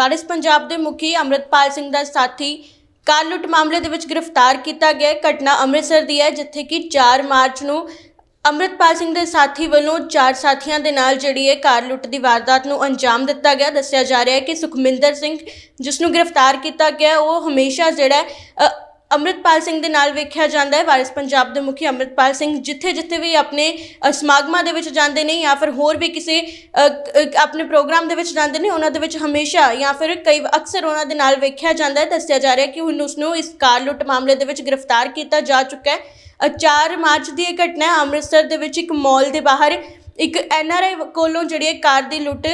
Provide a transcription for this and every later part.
ਵਾਰਿਸ ਪੰਜਾਬ ਦੇ ਮੁਖੀ ਅਮਰਿਤਪਾਲ ਸਿੰਘ ਦਾ ਸਾਥੀ ਕਾਰ ਲੁੱਟ ਮਾਮਲੇ ਦੇ ਵਿੱਚ ਗ੍ਰਿਫਤਾਰ ਕੀਤਾ ਗਿਆ ਘਟਨਾ ਅੰਮ੍ਰਿਤਸਰ ਦੀ ਹੈ ਜਿੱਥੇ ਕਿ 4 ਮਾਰਚ ਨੂੰ ਅਮਰਿਤਪਾਲ ਸਿੰਘ ਦੇ ਸਾਥੀ ਵੱਲੋਂ ਚਾਰ ਸਾਥੀਆਂ ਦੇ ਨਾਲ ਜਿਹੜੀ ਹੈ ਕਾਰ ਲੁੱਟ ਦੀ ਵਾਰਦਾਤ ਨੂੰ ਅੰਜਾਮ ਦਿੱਤਾ ਗਿਆ ਦੱਸਿਆ ਜਾ ਰਿਹਾ ਹੈ ਕਿ ਸੁਖਮਿੰਦਰ ਸਿੰਘ ਜਿਸ ਨੂੰ ਗ੍ਰਿਫਤਾਰ ਕੀਤਾ ਗਿਆ ਉਹ ਹਮੇਸ਼ਾ ਜਿਹੜਾ ਅਮਰਿਤਪਾਲ ਸਿੰਘ ਦੇ ਨਾਲ ਵੇਖਿਆ ਜਾਂਦਾ ਹੈ ਵਾਰਿਸ ਪੰਜਾਬ ਦੇ ਮੁਖੀ ਅਮਰਿਤਪਾਲ ਸਿੰਘ ਜਿੱਥੇ-ਜਿੱਥੇ ਵੀ ਆਪਣੇ ਸਮਾਗਮਾਂ ਦੇ ਵਿੱਚ ਜਾਂਦੇ ਨੇ ਜਾਂ ਫਿਰ ਹੋਰ ਵੀ ਕਿਸੇ ਆਪਣੇ ਪ੍ਰੋਗਰਾਮ ਦੇ ਵਿੱਚ ਜਾਂਦੇ ਨੇ ਉਹਨਾਂ ਦੇ ਵਿੱਚ ਹਮੇਸ਼ਾ ਜਾਂ ਫਿਰ ਕਈ ਅਕਸਰ ਉਹਨਾਂ ਦੇ ਨਾਲ ਵੇਖਿਆ ਜਾਂਦਾ ਹੈ ਦੱਸਿਆ ਜਾ ਰਿਹਾ ਕਿ ਹੁਣ ਉਸ ਨੂੰ ਇਸ ਕਾਰ ਲੁੱਟ ਮਾਮਲੇ ਦੇ ਵਿੱਚ ਗ੍ਰਿਫਤਾਰ ਕੀਤਾ ਜਾ ਚੁੱਕਾ ਹੈ 4 ਮਾਰਚ ਦੀ ਇਹ ਘਟਨਾ ਅੰਮ੍ਰਿਤਸਰ ਦੇ ਵਿੱਚ ਇੱਕ ਮਾਲ ਦੇ ਬਾਹਰ ਇੱਕ ਐਨਆਰਆਈ ਕੋਲੋਂ ਜਿਹੜੀ ਇਹ ਕਾਰ ਦੀ ਲੁੱਟ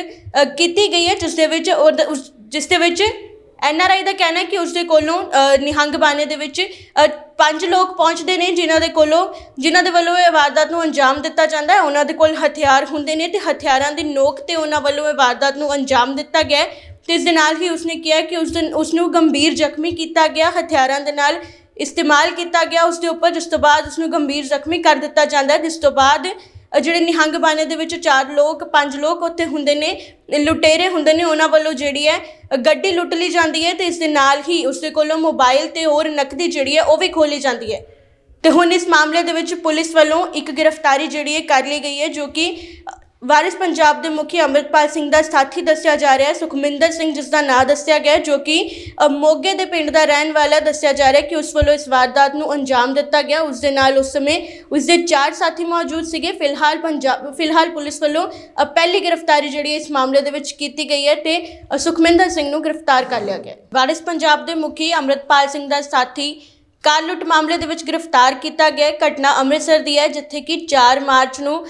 ਕੀਤੀ ਗਈ ਹੈ ਜਿਸ ਦੇ ਵਿੱਚ ਉਸ- ਜਿਸ ਦੇ ਵਿੱਚ ਐਨਆਰਆਈ ਦਾ ਕਹਿਣਾ ਹੈ ਕਿ ਉਸ ਦੇ ਕੋਲੋਂ ਨਿਹੰਗ ਬਾਣੇ ਦੇ ਵਿੱਚ ਪੰਜ ਲੋਕ ਪਹੁੰਚਦੇ ਨੇ ਜਿਨ੍ਹਾਂ ਦੇ ਕੋਲੋਂ ਜਿਨ੍ਹਾਂ ਦੇ ਵੱਲੋਂ ਇਹ ਵਾਰਦਾਤ ਨੂੰ ਅੰਜਾਮ ਦਿੱਤਾ ਜਾਂਦਾ ਹੈ ਉਹਨਾਂ ਦੇ ਕੋਲ ਹਥਿਆਰ ਹੁੰਦੇ ਨੇ ਤੇ ਹਥਿਆਰਾਂ ਦੀ ਨੋਕ ਤੇ ਉਹਨਾਂ ਵੱਲੋਂ ਇਹ ਵਾਰਦਾਤ ਨੂੰ ਅੰਜਾਮ ਦਿੱਤਾ ਗਿਆ ਤੇ ਇਸ ਦੇ ਨਾਲ ਹੀ ਉਸਨੇ ਕਿਹਾ ਕਿ ਉਸ ਦਿਨ ਉਸ ਨੂੰ ਗੰਭੀਰ ਜ਼ਖਮੀ ਕੀਤਾ ਗਿਆ ਹਥਿਆਰਾਂ ਦੇ ਨਾਲ ਇਸਤੇਮਾਲ ਕੀਤਾ ਗਿਆ ਉਸ ਦੇ ਉੱਪਰ ਜਿਸ ਤੋਂ ਬਾਅਦ ਉਸ ਨੂੰ ਗੰਭੀਰ ਜ਼ਖਮੀ ਕਰ ਦਿੱਤਾ ਜਾਂਦਾ ਹੈ ਜਿਸ ਤੋਂ ਬਾਅਦ ਜਿਹੜੇ ਨਿਹੰਗ ਬਾਣੇ ਦੇ ਵਿੱਚ ਚਾਰ ਲੋਕ ਪੰਜ ਲੋਕ ਉੱਥੇ ਹੁੰਦੇ ਨੇ ਲੁਟੇਰੇ ਹੁੰਦੇ ਨੇ ਉਹਨਾਂ ਵੱਲੋਂ ਜਿਹੜੀ ਹੈ ਗੱਡੀ ਲੁੱਟ ਲਈ ਜਾਂਦੀ ਹੈ ਤੇ ਇਸ ਦੇ ਨਾਲ ਹੀ ਉਸ ਦੇ ਕੋਲੋਂ ਮੋਬਾਈਲ ਤੇ ਹੋਰ ਨਕਦੀ ਜਿਹੜੀ ਹੈ ਉਹ ਵੀ ਖੋਲੀ ਜਾਂਦੀ ਹੈ ਤੇ ਹੁਣ ਇਸ ਮਾਮਲੇ ਦੇ ਵਿੱਚ ਪੁਲਿਸ ਵੱਲੋਂ ਇੱਕ ਗ੍ਰਿਫਤਾਰੀ ਜਿਹੜੀ ਹੈ ਕਰ ਲਈ ਗਈ ਹੈ ਜੋ ਕਿ ਵਾਰਿਸ ਪੰਜਾਬ ਦੇ ਮੁਖੀ ਅਮਰਪਾਲ ਸਿੰਘ ਦਾ ਸਾਥੀ ਦੱਸਿਆ ਜਾ ਰਿਹਾ ਹੈ ਸੁਖਮਿੰਦਰ ਸਿੰਘ ਜਿਸ ਦਾ ਨਾਮ ਦੱਸਿਆ ਗਿਆ ਜੋ ਕਿ ਮੋਗੇ ਦੇ ਪਿੰਡ ਦਾ ਰਹਿਣ ਵਾਲਾ ਦੱਸਿਆ ਜਾ ਰਿਹਾ ਹੈ ਕਿ ਉਸ ਵੱਲੋਂ ਇਸ ਵਾਰਦਾਤ ਨੂੰ ਅੰਜਾਮ ਦਿੱਤਾ ਗਿਆ ਉਸ ਦੇ ਨਾਲ ਉਸ ਸਮੇਂ ਉਸ ਦੇ ਚਾਰ ਸਾਥੀ ਮੌਜੂਦ ਸੀਗੇ ਫਿਲਹਾਲ ਪੰਜਾਬ ਫਿਲਹਾਲ ਪੁਲਿਸ ਵੱਲੋਂ ਪਹਿਲੀ ਗ੍ਰਿਫਤਾਰੀ ਜਿਹੜੀ ਇਸ ਮਾਮਲੇ ਦੇ ਵਿੱਚ ਕੀਤੀ ਗਈ ਹੈ ਤੇ ਸੁਖਮਿੰਦਰ ਸਿੰਘ ਨੂੰ ਗ੍ਰਿਫਤਾਰ ਕਰ ਲਿਆ ਗਿਆ ਵਾਰਿਸ ਪੰਜਾਬ ਦੇ ਮੁਖੀ ਅਮਰਪਾਲ ਸਿੰਘ ਦਾ ਸਾਥੀ ਕਾਰ ਲੁੱਟ ਮਾਮਲੇ ਦੇ ਵਿੱਚ ਗ੍ਰਿਫਤਾਰ ਕੀਤਾ ਗਿਆ ਘਟਨਾ ਅੰਮ੍ਰਿਤਸਰ ਦੀ ਹੈ ਜਿੱਥੇ ਕਿ 4 ਮਾਰਚ ਨੂੰ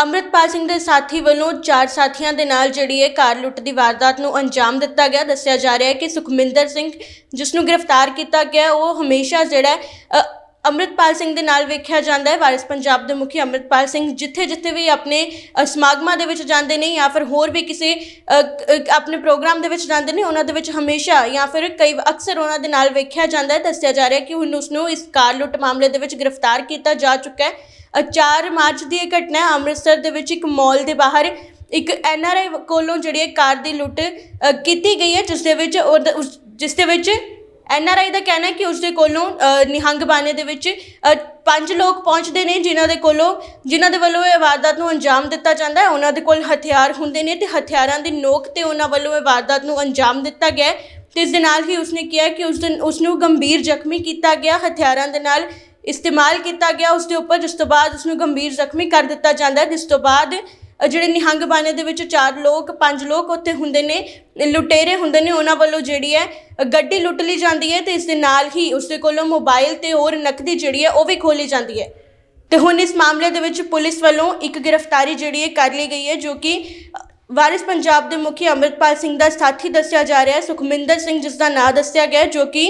ਅੰਮ੍ਰਿਤਪਾਲ ਸਿੰਘ ਦੇ ਸਾਥੀ ਵੱਲੋਂ ਚਾਰ ਸਾਥੀਆਂ ਦੇ ਨਾਲ ਜਿਹੜੀ ਇਹ ਕਾਰ ਲੁੱਟ ਦੀ ਵਾਰਦਾਤ ਨੂੰ ਅੰਜਾਮ ਦਿੱਤਾ ਗਿਆ ਦੱਸਿਆ ਜਾ ਰਿਹਾ ਹੈ ਕਿ ਸੁਖਮਿੰਦਰ ਸਿੰਘ ਜਿਸ ਨੂੰ ਗ੍ਰਿਫਤਾਰ ਕੀਤਾ ਗਿਆ ਉਹ ਹਮੇਸ਼ਾ ਜਿਹੜਾ ਅਮਰਿਤਪਾਲ ਸਿੰਘ ਦੇ ਨਾਲ ਵੇਖਿਆ ਜਾਂਦਾ ਹੈ ਵਾਰਿਸ ਪੰਜਾਬ ਦੇ ਮੁਖੀ ਅਮਰਿਤਪਾਲ ਸਿੰਘ ਜਿੱਥੇ-ਜਿੱਥੇ ਵੀ ਆਪਣੇ ਸਮਾਗਮਾਂ ਦੇ ਵਿੱਚ ਜਾਂਦੇ ਨੇ ਜਾਂ ਫਿਰ ਹੋਰ ਵੀ ਕਿਸੇ ਆਪਣੇ ਪ੍ਰੋਗਰਾਮ ਦੇ ਵਿੱਚ ਜਾਂਦੇ ਨੇ ਉਹਨਾਂ ਦੇ ਵਿੱਚ ਹਮੇਸ਼ਾ ਜਾਂ ਫਿਰ ਕਈ ਅਕਸਰ ਉਹਨਾਂ ਦੇ ਨਾਲ ਵੇਖਿਆ ਜਾਂਦਾ ਹੈ ਦੱਸਿਆ ਜਾ ਰਿਹਾ ਕਿ ਹੁਣ ਉਸ ਨੂੰ ਇਸ ਕਾਰ ਲੁੱਟ ਮਾਮਲੇ ਦੇ ਵਿੱਚ ਗ੍ਰਿਫਤਾਰ ਕੀਤਾ ਜਾ ਚੁੱਕਾ ਹੈ 4 ਮਾਰਚ ਦੀ ਇਹ ਘਟਨਾ ਅੰਮ੍ਰਿਤਸਰ ਦੇ ਵਿੱਚ ਇੱਕ ਮਾਲ ਦੇ ਬਾਹਰ ਇੱਕ ਐਨਆਰਆਈ ਕੋਲੋਂ ਜਿਹੜੀ ਕਾਰ ਦੀ ਲੁੱਟ ਕੀਤੀ ਗਈ ਹੈ ਜਿਸ ਦੇ ਵਿੱਚ ਉਸ ਜਿਸ ਦੇ ਵਿੱਚ ਐਨਆਰਆਈ ਦਾ ਕਹਿਣਾ ਕਿ ਉਸ ਦੇ ਕੋਲੋਂ ਨਿਹੰਗ ਬਾਣੇ ਦੇ ਵਿੱਚ ਪੰਜ ਲੋਕ ਪਹੁੰਚਦੇ ਨੇ ਜਿਨ੍ਹਾਂ ਦੇ ਕੋਲੋਂ ਜਿਨ੍ਹਾਂ ਦੇ ਵੱਲੋਂ ਇਹ ਵਾਰਦਾਤ ਨੂੰ ਅੰਜਾਮ ਦਿੱਤਾ ਜਾਂਦਾ ਹੈ ਉਹਨਾਂ ਦੇ ਕੋਲ ਹਥਿਆਰ ਹੁੰਦੇ ਨੇ ਤੇ ਹਥਿਆਰਾਂ ਦੀ ਨੋਕ ਤੇ ਉਹਨਾਂ ਵੱਲੋਂ ਇਹ ਵਾਰਦਾਤ ਨੂੰ ਅੰਜਾਮ ਦਿੱਤਾ ਗਿਆ ਤੇ ਇਸ ਦੇ ਨਾਲ ਹੀ ਉਸਨੇ ਕਿਹਾ ਕਿ ਉਸ ਦਿਨ ਉਸ ਨੂੰ ਗੰਭੀਰ ਜ਼ਖਮੀ ਕੀਤਾ ਗਿਆ ਹਥਿਆਰਾਂ ਦੇ ਨਾਲ ਇਸਤੇਮਾਲ ਕੀਤਾ ਗਿਆ ਉਸ ਦੇ ਉੱਪਰ ਜਿਸ ਤੋਂ ਬਾਅਦ ਉਸ ਨੂੰ ਗੰਭੀਰ ਜ਼ਖਮੀ ਕਰ ਦਿੱਤਾ ਜਾਂਦਾ ਜਿਸ ਤੋਂ ਬਾਅਦ ਜਿਹੜੇ ਨਿਹੰਗ ਬਾਣੇ ਦੇ ਵਿੱਚ ਚਾਰ ਲੋਕ ਪੰਜ ਲੋਕ ਉੱਥੇ ਹੁੰਦੇ ਨੇ ਲੁਟੇਰੇ ਹੁੰਦੇ ਨੇ ਉਹਨਾਂ ਵੱਲੋਂ ਜਿਹੜੀ ਹੈ ਗੱਡੀ ਲੁੱਟ ਲਈ ਜਾਂਦੀ ਹੈ ਤੇ ਇਸ ਦੇ ਨਾਲ ਹੀ ਉਸਦੇ ਕੋਲੋਂ ਮੋਬਾਈਲ ਤੇ ਹੋਰ ਨਕਦੀ ਜਿਹੜੀ ਹੈ ਉਹ ਵੀ ਖੋਲੀ ਜਾਂਦੀ ਹੈ ਤੇ ਹੁਣ ਇਸ ਮਾਮਲੇ ਦੇ ਵਿੱਚ ਪੁਲਿਸ ਵੱਲੋਂ ਇੱਕ ਗ੍ਰਿਫਤਾਰੀ ਜਿਹੜੀ ਹੈ ਕਰ ਲਈ ਗਈ ਹੈ ਜੋ ਕਿ ਵਾਰਿਸ ਪੰਜਾਬ ਦੇ ਮੁਖੀ ਅਮਰਪਾਲ ਸਿੰਘ ਦਾ ਸਾਥੀ ਦੱਸਿਆ ਜਾ ਰਿਹਾ ਹੈ ਸੁਖਮਿੰਦਰ ਸਿੰਘ ਜਿਸ ਦਾ ਨਾਂ ਦੱਸਿਆ ਗਿਆ ਜੋ ਕਿ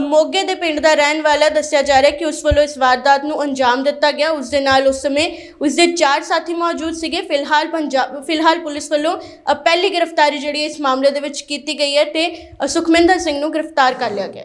ਮੋਗੇ ਦੇ ਪਿੰਡ ਦਾ ਰਹਿਣ ਵਾਲਾ ਦੱਸਿਆ ਜਾ ਰਿਹਾ ਕਿ ਉਸ ਵੱਲੋਂ ਇਸ ਵਾਰਦਾਤ ਨੂੰ ਅੰਜਾਮ ਦਿੱਤਾ ਗਿਆ ਉਸ ਦੇ ਨਾਲ ਉਸ ਸਮੇਂ ਉਸ ਦੇ ਚਾਰ ਸਾਥੀ ਮੌਜੂਦ ਸੀਗੇ ਫਿਲਹਾਲ ਪੰਜਾਬ ਫਿਲਹਾਲ ਪੁਲਿਸ ਵੱਲੋਂ ਪਹਿਲੀ ਗ੍ਰਿਫਤਾਰੀ ਜਿਹੜੀ ਇਸ ਮਾਮਲੇ ਦੇ ਵਿੱਚ ਕੀਤੀ ਗਈ ਹੈ ਤੇ ਸੁਖਮਿੰਦਰ ਸਿੰਘ ਨੂੰ ਗ੍ਰਿਫਤਾਰ ਕਰ ਲਿਆ ਗਿਆ